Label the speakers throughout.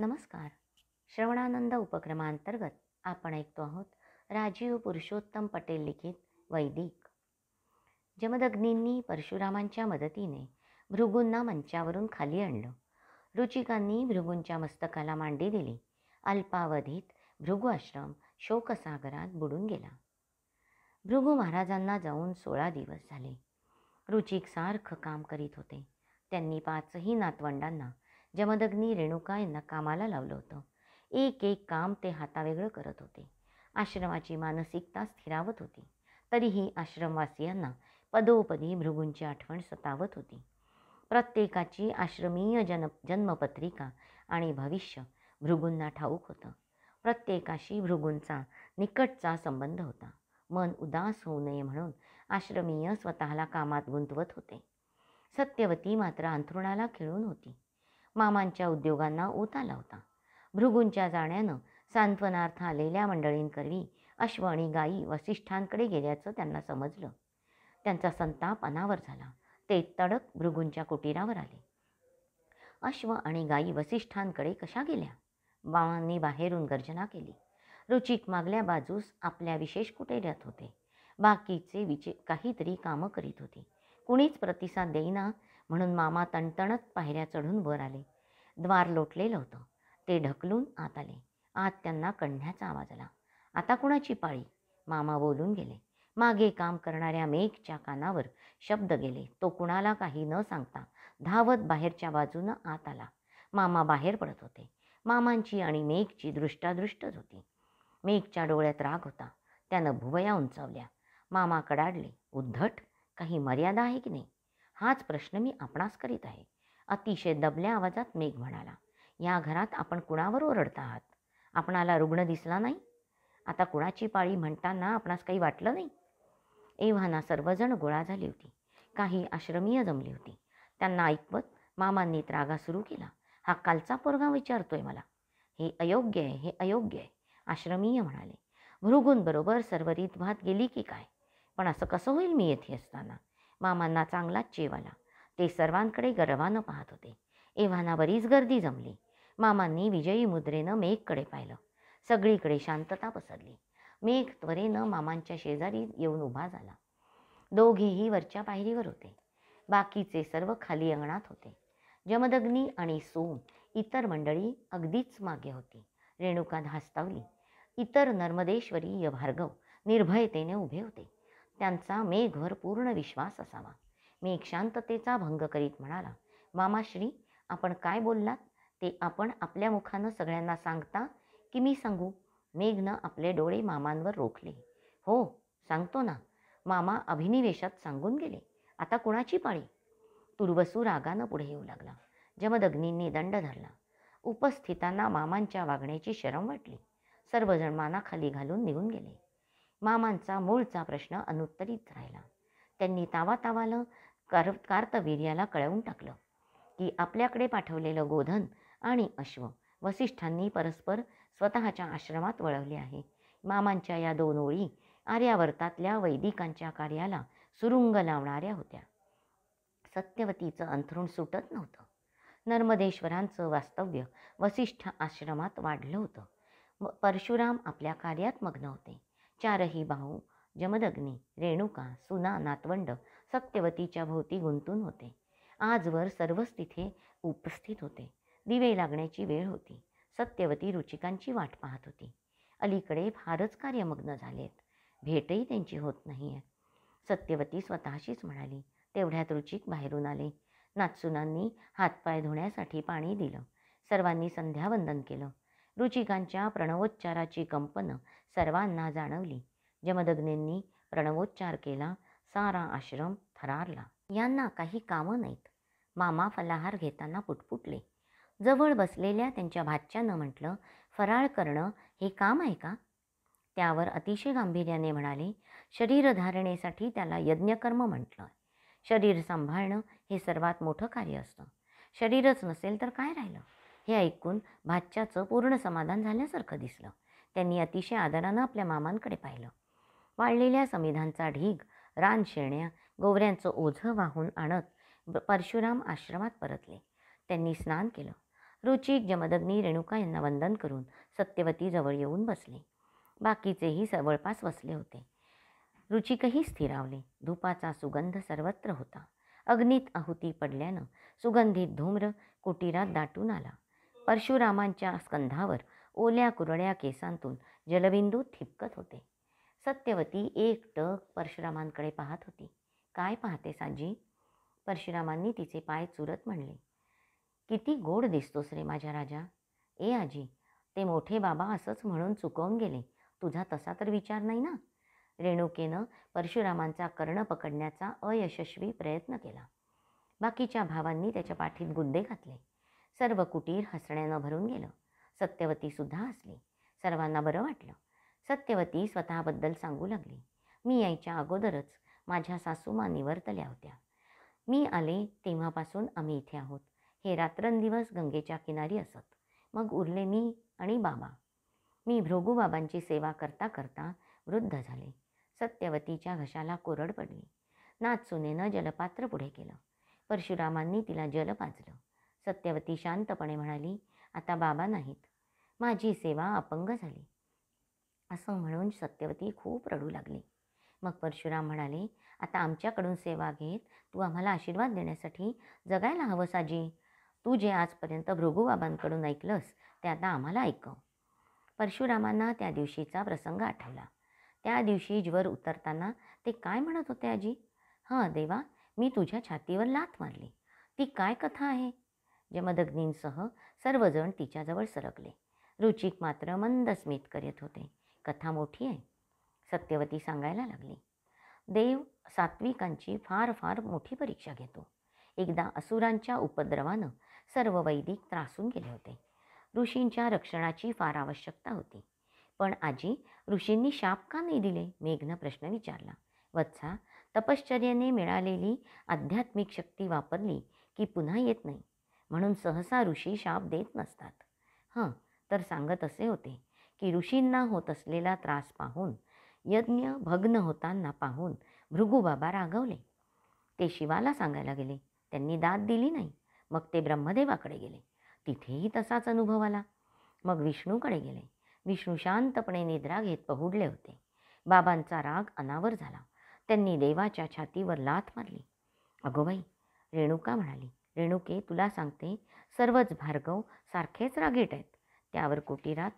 Speaker 1: नमस्कार श्रवणानंद उपक्रमांतर्गत आपण ऐकतो आहोत राजीव पुरुषोत्तम पटेल लिखित वैदिक जमदग्नींनी परशुरामांच्या मदतीने भृगूंना मंचावरून खाली आणलं रुचिकांनी भृगूंच्या मस्तकाला मांडी दिली अल्पावधीत भृगुआश्रम आश्रम शोकसागरात बुडून गेला भृगू महाराजांना जाऊन सोळा दिवस झाले रुचिक सारखं काम करीत होते त्यांनी पाचही नातवंडांना जमदग्नी रेणुका यांना कामाला लावलं होतं एक एक काम ते हातावेगळं करत होते आश्रमाची मानसिकता स्थिरावत होती तरीही आश्रमवासियांना पदोपदी भृगूंची आठवण सतावत होती प्रत्येकाची आश्रमीय जन जन्मपत्रिका आणि भविष्य भृगूंना ठाऊक होतं प्रत्येकाशी भृगूंचा निकटचा संबंध होता मन उदास होऊ नये म्हणून आश्रमीय स्वतःला कामात गुंतवत होते सत्यवती मात्र अंथरुणाला खिळून होती मामांच्या उद्योगांना ओत आला होता भृगूंच्या जाण्यानं सांत्वनार्थ आलेल्या मंडळींकरवी अश्व आणि गायी वसिष्ठांकडे गेल्याचं त्यांना समजलं त्यांचा संताप अनावर झाला ते तडक भृगूंच्या कुटीरावर आले अश्व आणि गायी वसिष्ठांकडे कशा गेल्या बाळांनी बाहेरून गर्जना केली रुचिक मागल्या बाजूस आपल्या विशेष कुटेऱ्यात होते बाकीचे विचे काहीतरी कामं करीत होती कुणीच प्रतिसाद देईना म्हणून मामा तणतणत पायऱ्या चढून वर आले द्वार लोटलेलं होतं ते ढकलून आत आले आत त्यांना कणण्याचा आवाज आला आता कुणाची पाळी मामा बोलून गेले मागे काम करणाऱ्या मेघच्या कानावर शब्द गेले तो कुणाला काही न सांगता धावत बाहेरच्या बाजूनं आत आला मामा बाहेर पडत होते मामांची आणि मेघची दृष्टादृष्टच होती मेघच्या डोळ्यात राग होता त्यानं भुवया उंचावल्या मामा कडाडले उद्धट काही मर्यादा आहे की नाही हाच प्रश्न मी आपणास करीत आहे अतिशय दबल्या आवाजात मेघ म्हणाला या घरात आपण कुणावर ओरडता आहात आपणाला रुग्ण दिसला नाही आता कुणाची पाळी म्हणताना आपणास काही वाटलं नाही एव्हाना सर्वजण गोळा झाली होती काही आश्रमीय जमली होती त्यांना ऐकवत मामांनी त्रागा सुरू केला हा कालचा पोरगा विचारतोय मला हे अयोग्य आहे हे अयोग्य आहे आश्रमीय म्हणाले भृगूंबरोबर सर्व भात गेली की काय पण असं कसं होईल मी येथे असताना मामांना चांगलाच चेव आला ते सर्वांकडे गर्वानं पाहत होते एव्हाना बरीच गर्दी जमली मामांनी विजयी मुद्रेनं मेघकडे पाहिलं सगळीकडे शांतता पसरली मेघ त्वरेनं मामांच्या शेजारी येऊन उभा झाला दोघेही वरच्या पायरीवर होते बाकीचे सर्व खाली अंगणात होते जमदग्नी आणि सोम इतर मंडळी अगदीच मागे होती रेणुका धास्तावली इतर नर्मदेश्वरी भार्गव निर्भयतेने उभे होते त्यांचा मेघवर पूर्ण विश्वास असावा मी एक शांततेचा भंग करीत म्हणाला मामाश्री आपण काय बोललात ते आपण आपल्या मुखानं सगळ्यांना सांगता की मी सांगू मेघनं आपले डोळे मामांवर रोखले हो सांगतो ना मामा अभिनिवेशात सांगून गेले आता कुणाची पाळी तुर्वसू रागानं पुढे येऊ लागला जमदग्नींनी दंड धरला उपस्थितांना मामांच्या वागण्याची शरम वाटली सर्वजण मानाखाली घालून निघून गेले मामांचा मूळचा प्रश्न अनुत्तरित राहिला त्यांनी तावा तावालं कार कळवून टाकलं की आपल्याकडे पाठवलेलं गोधन आणि अश्व वसिष्ठांनी परस्पर स्वतःच्या आश्रमात वळवले आहे मामांच्या या दोन ओळी आर्यावर्तातल्या वैदिकांच्या कार्याला सुरुंग लावणाऱ्या होत्या सत्यवतीचं अंथरुण सुटत नव्हतं नर्मदेश्वरांचं वास्तव्य वसिष्ठ आश्रमात वाढलं होतं परशुराम आपल्या कार्यात मग्न होते चारही भाऊ जमदग्नी रेणुका सुना नातवंड सत्यवतीच्या भोवती गुंतून होते आजवर सर्वच तिथे उपस्थित होते दिवे लागण्याची वेळ होती सत्यवती रुचिकांची वाट पाहत होती अलीकडे फारच कार्यमग्न झालेत भेटही त्यांची होत नाही सत्यवती स्वतःशीच म्हणाली तेवढ्यात रुचिक बाहेरून आले नातसुनांनी हातपाय धुण्यासाठी पाणी दिलं सर्वांनी संध्यावंदन केलं रुचिकांच्या प्रणवोच्चाराची कंपनं सर्वांना जाणवली जमदग्नींनी प्रणवोच्चार केला सारा आश्रम थरारला यांना काही कामं नाहीत मामा फलाहार घेताना पुटपुटले जवळ बसलेल्या त्यांच्या भाच्यानं म्हटलं फराळ करणं हे काम आहे का त्यावर अतिशय गांभीर्याने म्हणाले शरीर धारणेसाठी त्याला यज्ञकर्म म्हटलं शरीर सांभाळणं हे सर्वात मोठं कार्य असतं शरीरच नसेल तर काय राहिलं हे ऐकून भाच्याचं पूर्ण समाधान झाल्यासारखं दिसलं त्यांनी अतिशय आदरानं आपल्या मामांकडे पाहिलं वाळलेल्या समिधांचा ढीग रान शेण्या गोवऱ्यांचं ओझं वाहून आणत परशुराम आश्रमात परतले त्यांनी स्नान केलं रुचिक जमदग्नी रेणुका यांना वंदन करून सत्यवती जवळ येऊन बसले बाकीचेही जवळपास बसले होते रुचिकही स्थिरावले धुपाचा सुगंध सर्वत्र होता अग्नीत आहुती पडल्यानं सुगंधित धूम्र कुटीरात दाटून आला परशुरामांच्या स्कंधावर ओल्या कुरळ्या केसांतून जलबिंदू थिपकत होते सत्यवती एकटक परशुरामांकडे पाहत होती काय पाहते साजी परशुरामांनी तिचे पाय चुरत म्हणले किती गोड दिसतोस रे माझ्या राजा ए आजी ते मोठे बाबा असंच म्हणून चुकवून गेले तुझा तसा तर विचार नाही ना रेणुकेनं परशुरामांचा कर्ण पकडण्याचा अयशस्वी प्रयत्न केला बाकीच्या भावांनी त्याच्या पाठीत गुद्दे घातले सर्व कुटीर हसण्यानं भरून गेलं सत्यवती सुद्धा हसली सर्वांना बरं वाटलं सत्यवती स्वतःबद्दल सांगू लागली मी यायच्या अगोदरच माझ्या सासूमा निवर्तल्या होत्या मी आले तेव्हापासून आम्ही इथे आहोत हे रात्रंदिवस गंगेच्या किनारी असत मग उरले मी आणि बाबा मी भृगूबाबांची सेवा करता करता वृद्ध झाले सत्यवतीच्या घशाला कोरड पडली नाचसुनेनं जलपात्र पुढे केलं परशुरामांनी तिला जल पाजलं सत्यवती शांतपणे म्हणाली आता बाबा नाहीत माझी सेवा अपंग झाली असं म्हणून सत्यवती खूप रडू लागली मग परशुराम म्हणाले आता आमच्याकडून सेवा घेत तू आम्हाला आशीर्वाद देण्यासाठी जगायला हवं साजी तू जे आजपर्यंत भृगुबाबांकडून ऐकलंस ते आता आम्हाला ऐकव परशुरामांना त्या दिवशीचा प्रसंग आठवला त्या दिवशी ज्वर उतरताना ते काय म्हणत होते आजी हां देवा मी तुझ्या छातीवर लात मारली ती काय कथा आहे जमदग्नींसह सर्वजण तिच्याजवळ सरकले रुचिक मात्र मंद स्मित करीत होते कथा मोठी आहे सत्यवती सांगायला लागली देव सात्विकांची फार फार मोठी परीक्षा घेतो एकदा असुरांच्या उपद्रवानं सर्व वैदिक त्रासून गेले होते ऋषींच्या रक्षणाची फार आवश्यकता होती पण आजी ऋषींनी शाप का नाही दिले मेघनं प्रश्न विचारला वत्सा तपश्चर्याने मिळालेली आध्यात्मिक शक्ती वापरली की पुन्हा येत नाही म्हणून सहसा ऋषी शाप देत नसतात हं तर सांगत असे होते की ऋषींना होत असलेला त्रास पाहून यज्ञ भग्न होताना पाहून भृगूबाबा रागवले ते शिवाला सांगायला गेले त्यांनी दाद दिली नाही मग ते ब्रह्मदेवाकडे गेले तिथेही तसाच अनुभव आला मग विष्णूकडे गेले विष्णू शांतपणे निद्रा घेत पहुडले होते बाबांचा राग अनावर झाला त्यांनी देवाच्या छातीवर लाथ मारली अगोबाई रेणुका म्हणाली रेणुके तुला सांगते सर्वच भार्गव सारखेच रागीट आहेत त्यावर कुटीरात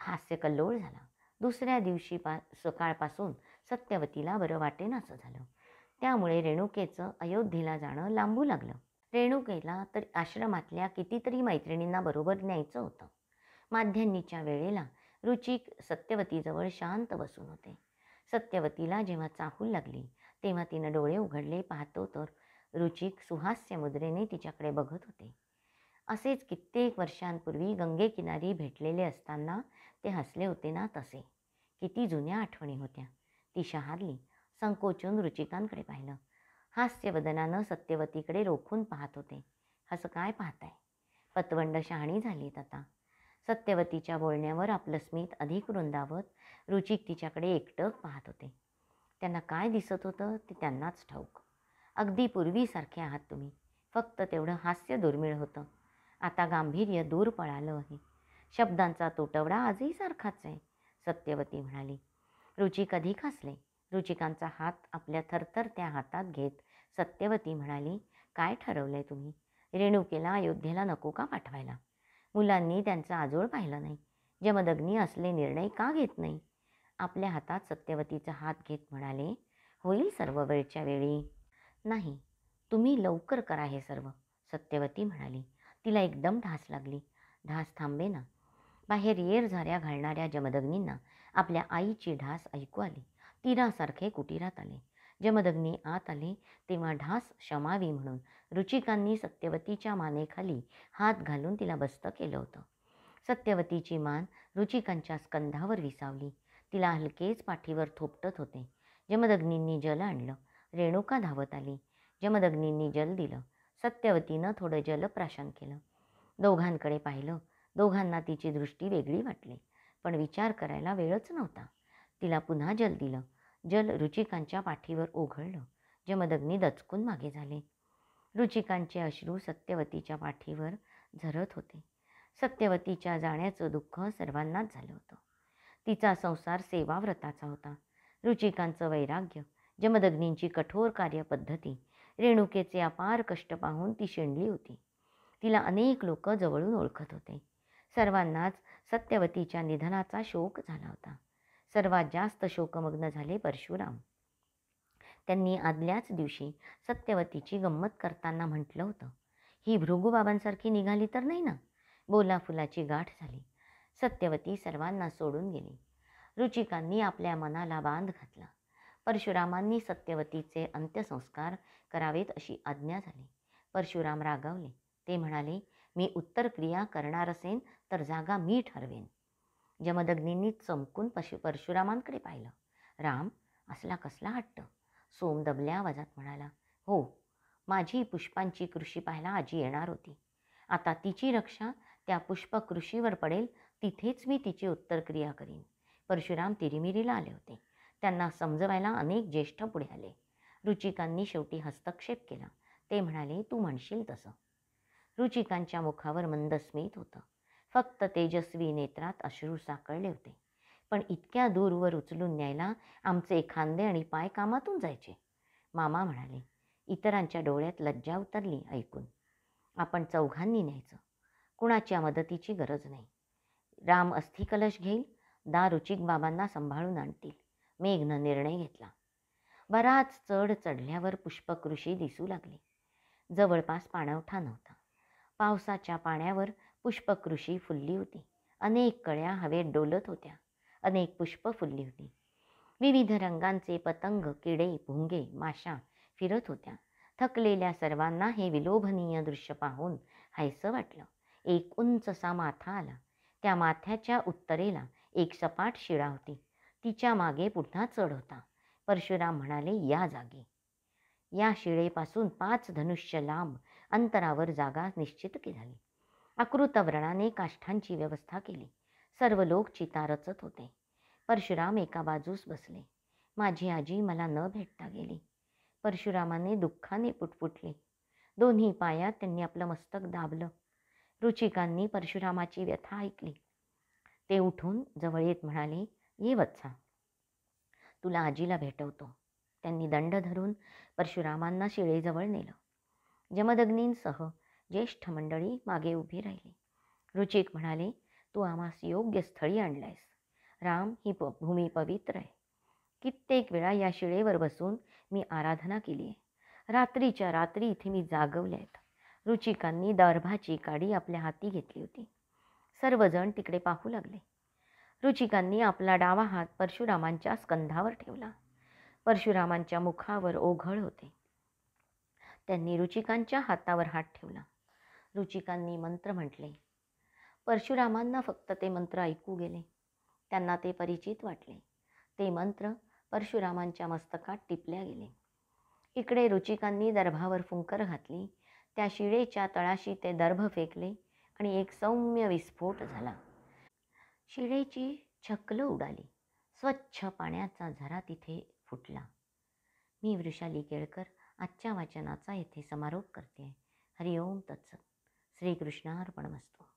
Speaker 1: हास्य कल्लोळ झाला दुसऱ्या दिवशी पा सकाळपासून सत्यवतीला बरं असं झालं त्यामुळे रेणुकेचं अयोध्येला जाणं लांबू लागलं रेणुकेला तर आश्रमातल्या कितीतरी मैत्रिणींना बरोबर न्यायचं होतं माध्यान्नीच्या वेळेला रुचिक सत्यवतीजवळ शांत बसून होते सत्यवतीला जेव्हा चाहूल लागली तेव्हा तिनं डोळे उघडले पाहतो तर रुचिक सुहास्य मुद्रेने तिच्याकडे बघत होते असेच कित्येक वर्षांपूर्वी गंगेकिनारी भेटलेले असताना ते हसले होते ना तसे किती जुन्या आठवणी होत्या ती शहारली संकोचून रुचिकांकडे पाहिलं हास्यवदनानं सत्यवतीकडे रोखून पाहत होते असं काय पाहताय पतवंड शहाणी झालीत आता सत्यवतीच्या बोलण्यावर आपलं स्मित अधिक रुंदावत रुचिक तिच्याकडे एकटक पाहत होते त्यांना काय दिसत होतं ते त्यांनाच ठाऊक अगदी पूर्वीसारखे आहात तुम्ही फक्त तेवढं हास्य दुर्मिळ होतं आता गांभीर्य दूर पळालं आहे शब्दांचा तुटवडा आजही सारखाच आहे सत्यवती म्हणाली रुची कधी खासले रुचिकांचा हात आपल्या थरथर त्या हातात घेत सत्यवती म्हणाली काय ठरवलंय तुम्ही रेणुकेला अयोध्येला नको का पाठवायला मुलांनी त्यांचा आजोळ पाहिला नाही जमदग्नी असले निर्णय का घेत नाही आपल्या हातात सत्यवतीचा हात घेत म्हणाले होईल सर्व वेळच्या वेळी नाही तुम्ही लवकर करा हे सर्व सत्यवती म्हणाली तिला एकदम ढास लागली ढास थांबे ना बाहेर येर झाऱ्या घालणाऱ्या जमदग्नींना आपल्या आईची ढास ऐकू आली तीरासारखे कुटीरात आले जमदग्नी आत आले तेव्हा ढास शमावी म्हणून रुचिकांनी सत्यवतीच्या मानेखाली हात घालून तिला बस्त केलं होतं सत्यवतीची मान रुचिकांच्या स्कंधावर विसावली तिला हलकेच पाठीवर थोपटत होते जमदग्नींनी जल आणलं रेणुका धावत आली जमदग्नींनी जल दिलं सत्यवतीनं थोडं प्राशन केलं दोघांकडे पाहिलं दोघांना तिची दृष्टी वेगळी वाटली पण विचार करायला वेळच नव्हता तिला पुन्हा जल दिलं जल रुचिकांच्या पाठीवर ओघळलं जमदग्नी दचकून मागे झाले रुचिकांचे अश्रू सत्यवतीच्या पाठीवर झरत होते सत्यवतीच्या जाण्याचं दुःख सर्वांनाच झालं होतं तिचा संसार सेवाव्रताचा होता रुचिकांचं वैराग्य जमदग्नींची कठोर कार्यपद्धती रेणुकेचे अपार कष्ट पाहून ती शेणली होती तिला अनेक लोक जवळून ओळखत होते सर्वांनाच सत्यवतीच्या निधनाचा शोक झाला होता सर्वात जास्त शोकमग्न झाले परशुराम त्यांनी आदल्याच दिवशी सत्यवतीची गंमत करताना म्हटलं होतं ही भृगुबाबांसारखी निघाली तर नाही ना बोला फुलाची गाठ झाली सत्यवती सर्वांना सोडून गेली रुचिकांनी आपल्या मनाला बांध घातला परशुरामांनी सत्यवतीचे अंत्यसंस्कार करावेत अशी आज्ञा झाली परशुराम रागावले ते म्हणाले मी उत्तर क्रिया करणार असेन तर जागा मी ठरवेन जमदग्नींनी चमकून पशु परशुरामांकडे पाहिलं राम असला कसला हट्ट सोम दबल्या आवाजात म्हणाला हो माझी पुष्पांची कृषी पाहायला आजी येणार होती आता तिची रक्षा त्या पुष्पकृषीवर पडेल तिथेच मी तिची उत्तरक्रिया करीन परशुराम तिरिमिरीला आले होते त्यांना समजवायला अनेक ज्येष्ठ पुढे आले रुचिकांनी शेवटी हस्तक्षेप केला ते म्हणाले तू म्हणशील तसं रुचिकांच्या मुखावर मंदस्मित होतं फक्त तेजस्वी नेत्रात अश्रू साकळले होते पण इतक्या दूरवर उचलून न्यायला आमचे खांदे आणि पाय कामातून जायचे मामा म्हणाले इतरांच्या डोळ्यात लज्जा उतरली ऐकून आपण चौघांनी न्यायचं कुणाच्या मदतीची गरज नाही राम अस्थिकलश घेईल दा रुचिक बाबांना सांभाळून आणतील मेघनं निर्णय घेतला बराच चढ चढल्यावर पुष्पकृषी दिसू लागली जवळपास पाणवठा नव्हता पावसाच्या पाण्यावर पुष्पकृषी फुलली होती अनेक कळ्या हवेत डोलत होत्या अनेक पुष्प फुलली होती विविध रंगांचे पतंग किडे भुंगे माशा फिरत होत्या थकलेल्या सर्वांना हे विलोभनीय दृश्य पाहून हायसं वाटलं एक उंचसा माथा आला त्या माथ्याच्या उत्तरेला एक सपाट शिळा होती तिच्या मागे पुन्हा चढ होता परशुराम म्हणाले या जागी या शिळेपासून पाच धनुष्य लांब अंतरावर जागा निश्चित झाली अकृतव्रणाने काष्ठांची व्यवस्था केली सर्व लोक चिता रचत होते परशुराम एका बाजूस बसले माझी आजी मला न भेटता गेली परशुरामाने दुःखाने पुटपुटले दोन्ही पायात त्यांनी आपलं मस्तक दाबलं रुचिकांनी परशुरामाची व्यथा ऐकली ते उठून जवळ येत म्हणाले ये वत्सा तुला आजीला भेटवतो त्यांनी दंड धरून परशुरामांना शिळेजवळ नेलं जमदग्नींसह ज्येष्ठ मंडळी मागे उभी राहिली रुचिक म्हणाले तू आम्हास योग्य स्थळी आणलायस राम ही भूमी पवित्र आहे कित्येक वेळा या शिळेवर बसून मी आराधना केली आहे रात्रीच्या रात्री इथे मी जागवले आहेत रुचिकांनी दर्भाची काडी आपल्या हाती घेतली होती सर्वजण तिकडे पाहू लागले रुचिकांनी आपला डावा हात परशुरामांच्या स्कंधावर ठेवला परशुरामांच्या मुखावर ओघळ होते त्यांनी रुचिकांच्या हातावर हात ठेवला रुचिकांनी मंत्र म्हटले परशुरामांना फक्त ते मंत्र ऐकू गेले त्यांना ते परिचित वाटले ते मंत्र परशुरामांच्या मस्तकात टिपल्या गेले इकडे रुचिकांनी दर्भावर फुंकर घातली त्या शिळेच्या तळाशी ते दर्भ फेकले आणि एक सौम्य विस्फोट झाला शिळेची छकलं उडाली स्वच्छ पाण्याचा झरा तिथे फुटला मी वृषाली केळकर आजच्या वाचनाचा येथे समारोप करते ओम हरिओम तत्सत श्रीकृष्णार्पण मस्तू